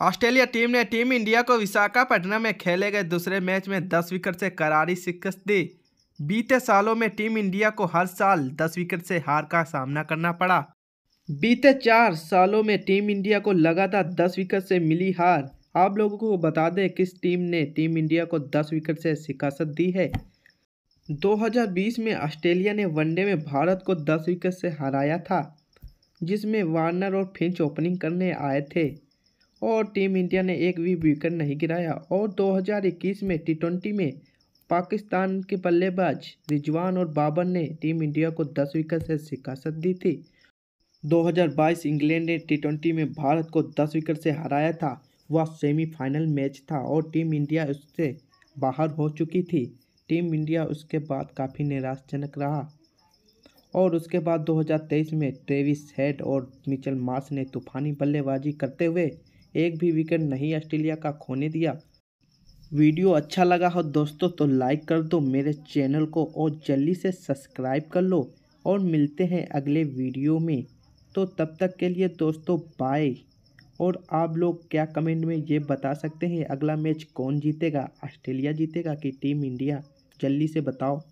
Australia team ने team India को विशाखापट्टनम में खेले गए दूसरे मैच में दस विकेट से करारी शिकस्त दी बीते सालों में टीम इंडिया को हर साल दस विकेट से हार का सामना करना पड़ा बीते चार सालों में टीम इंडिया को लगातार दस विकेट से मिली हार आप लोगों को बता दें किस टीम ने टीम इंडिया को दस विकेट से शिकस्त दी है 2020 में ऑस्ट्रेलिया ने वनडे में भारत को दस विकेट से हराया था जिसमें वार्नर और फिंच ओपनिंग करने आए थे और टीम इंडिया ने एक भी विकेट नहीं गिराया और 2021 में टी में पाकिस्तान के बल्लेबाज रिजवान और बाबर ने टीम इंडिया को 10 विकेट से शिकासत दी थी 2022 इंग्लैंड ने टी में भारत को 10 विकेट से हराया था वह सेमीफाइनल मैच था और टीम इंडिया उससे बाहर हो चुकी थी टीम इंडिया उसके बाद काफ़ी निराशजनक रहा और उसके बाद 2023 में ट्रेविस हेड और मिचेल मार्स ने तूफानी बल्लेबाजी करते हुए एक भी विकेट नहीं ऑस्ट्रेलिया का खोने दिया वीडियो अच्छा लगा हो दोस्तों तो लाइक कर दो मेरे चैनल को और जल्दी से सब्सक्राइब कर लो और मिलते हैं अगले वीडियो में तो तब तक के लिए दोस्तों बाय और आप लोग क्या कमेंट में ये बता सकते हैं अगला मैच कौन जीतेगा ऑस्ट्रेलिया जीतेगा कि टीम इंडिया जल्दी से बताओ